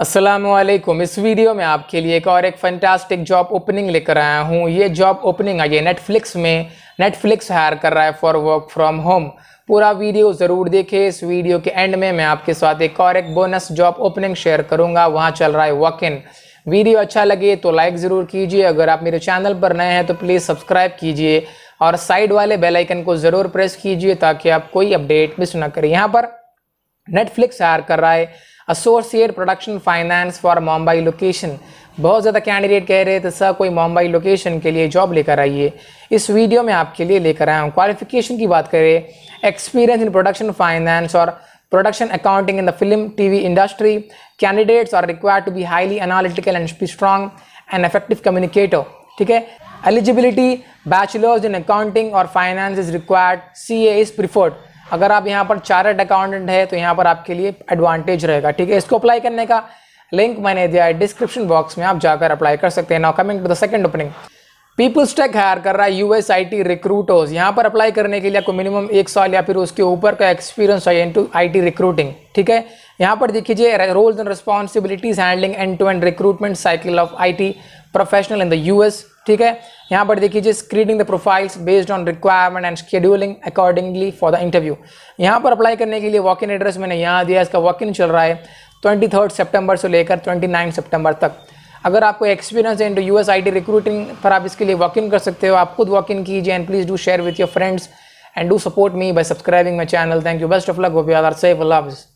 असलम इस वीडियो में आपके लिए एक और एक फंटास्टिक जॉब ओपनिंग लेकर आया हूँ ये जॉब ओपनिंग आई है नेटफ्लिक्स में नेटफ्लिक्स हायर कर रहा है फॉर वर्क फ्रॉम होम पूरा वीडियो ज़रूर देखें इस वीडियो के एंड में मैं आपके साथ एक और एक बोनस जॉब ओपनिंग शेयर करूँगा वहाँ चल रहा है वॉक इन वीडियो अच्छा लगे तो लाइक ज़रूर कीजिए अगर आप मेरे चैनल पर नए हैं तो प्लीज़ सब्सक्राइब कीजिए और साइड वाले बेलाइकन को ज़रूर प्रेस कीजिए ताकि आप कोई अपडेट मिस ना करें यहाँ पर नेटफ्लिक्स हायर कर रहा है associate production finance for Mumbai location बहुत ज़्यादा कैंडिडेट कह रहे थे सर तो कोई मुंबई लोकेशन के लिए जॉब लेकर आइए इस वीडियो में आपके लिए लेकर आया हूँ क्वालिफिकेशन की बात करें एक्सपीरियंस इन प्रोडक्शन फाइनेंस और production accounting in the film TV industry candidates are required to be highly analytical and स्पी एंड इफेक्टिव कम्युनिकेटर ठीक है एलिजिबिलिटी बैचलर्स इन अकाउंटिंग और finance is required C as is preferred अगर आप यहाँ पर chart accountant है तो यहाँ पर आपके लिए एडवांटेज रहेगा ठीक है इसको अप्लाई करने का लिंक मैंने दिया है डिस्क्रिप्शन बॉक्स में आप जाकर अप्लाई कर सकते हैं now coming to the second opening peoples tech hire कर रहा है U S I T recruiters यहाँ पर अप्लाई करने के लिए आपको मिनिमम एक साल या फिर उसके ऊपर का एक्सपीरियंस चाहिए in to I T recruiting ठीक है यहाँ पर देखिए roles and responsibilities handling end to end recruitment cycle of I T professional in the U S ठीक है यहाँ पर देखिए जी screening the profiles based on requirement and scheduling accordingly for the interview यहाँ पर अप्लाई करने के लिए वॉक इन एड्रेस मैंने यहाँ दिया इसका वॉक इन चल रहा है ट्वेंटी थर्ड सेप्टेम्बर से लेकर ट्वेंटी नाइन सेप्टेम्बर तक अगर आपको एक्सपीरियंस है in U S I T recruiting पर आप इसके लिए वॉक इन कर सकते हो आप खुद वॉक इन कीजिए and please do share with your friends and do support me by subscribing my channel thank you best of luck hope are safe loves